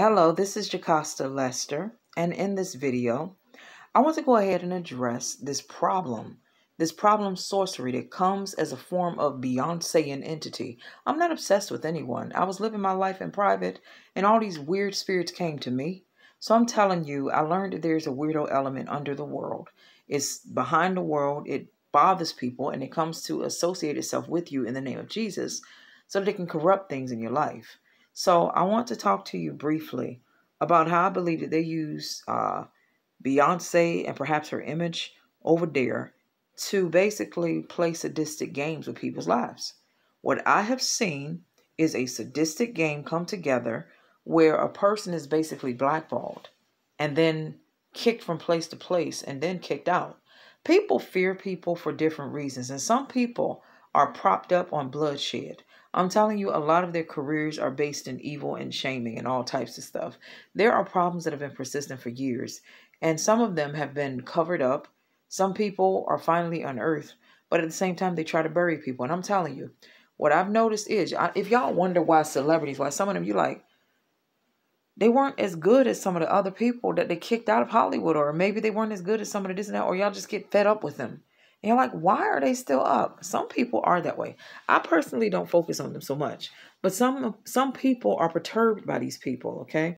Hello, this is Jacosta Lester, and in this video, I want to go ahead and address this problem, this problem sorcery that comes as a form of Beyoncean entity. I'm not obsessed with anyone. I was living my life in private, and all these weird spirits came to me. So I'm telling you, I learned that there's a weirdo element under the world. It's behind the world, it bothers people, and it comes to associate itself with you in the name of Jesus so that it can corrupt things in your life. So I want to talk to you briefly about how I believe that they use uh, Beyonce and perhaps her image over there to basically play sadistic games with people's lives. What I have seen is a sadistic game come together where a person is basically blackballed and then kicked from place to place and then kicked out. People fear people for different reasons, and some people are propped up on bloodshed. I'm telling you, a lot of their careers are based in evil and shaming and all types of stuff. There are problems that have been persistent for years, and some of them have been covered up. Some people are finally unearthed, but at the same time, they try to bury people. And I'm telling you, what I've noticed is if y'all wonder why celebrities, why some of them, you like, they weren't as good as some of the other people that they kicked out of Hollywood, or maybe they weren't as good as some of the this and that, or y'all just get fed up with them. And you're like, why are they still up? Some people are that way. I personally don't focus on them so much, but some some people are perturbed by these people, okay?